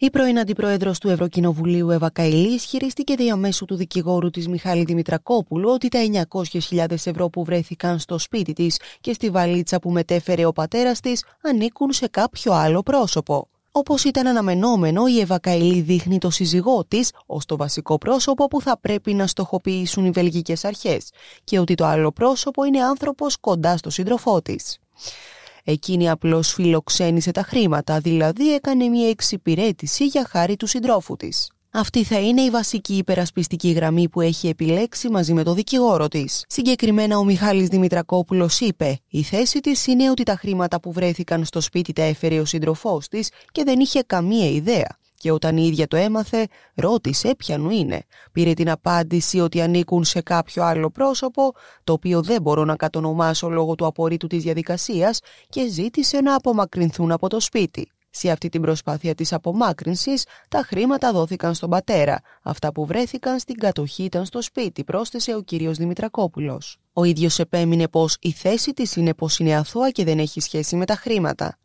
Η πρώην αντιπρόεδρος του Ευρωκοινοβουλίου Εύα Καηλής ισχυρίστηκε διαμέσου του δικηγόρου της Μιχάλη Δημητρακόπουλου ότι τα 900.000 ευρώ που βρέθηκαν στο σπίτι της και στη βαλίτσα που μετέφερε ο πατέρας της ανήκουν σε κάποιο άλλο πρόσωπο. Όπως ήταν αναμενόμενο, η Εύα Καηλή δείχνει το σύζυγό της ως το βασικό πρόσωπο που θα πρέπει να στοχοποιήσουν οι βελγικές αρχές και ότι το άλλο πρόσωπο είναι άνθρωπος κοντά στο σύντροφό της. Εκείνη απλώς φιλοξένησε τα χρήματα, δηλαδή έκανε μια εξυπηρέτηση για χάρη του συντρόφου της. Αυτή θα είναι η βασική υπερασπιστική γραμμή που έχει επιλέξει μαζί με το δικηγόρο της. Συγκεκριμένα, ο Μιχάλης Δημητρακόπουλος είπε: Η θέση της είναι ότι τα χρήματα που βρέθηκαν στο σπίτι τα έφερε ο σύντροφός της και δεν είχε καμία ιδέα και όταν η ίδια το έμαθε, ρώτησε ποιανού είναι. Πήρε την απάντηση ότι ανήκουν σε κάποιο άλλο πρόσωπο, το οποίο δεν μπορώ να κατονομάσω λόγω του απορρίτου της διαδικασίας και ζήτησε να απομακρυνθούν από το σπίτι. Σε αυτή την προσπάθεια της απομάκρυνσης, τα χρήματα δόθηκαν στον πατέρα. Αυτά που βρέθηκαν στην κατοχή ήταν στο σπίτι, πρόσθεσε ο κύριος Δημητρακόπουλος. Ο ίδιος επέμεινε πως η θέση της είναι πως είναι αθώα και δεν έχει σχέση με τα χρήματα.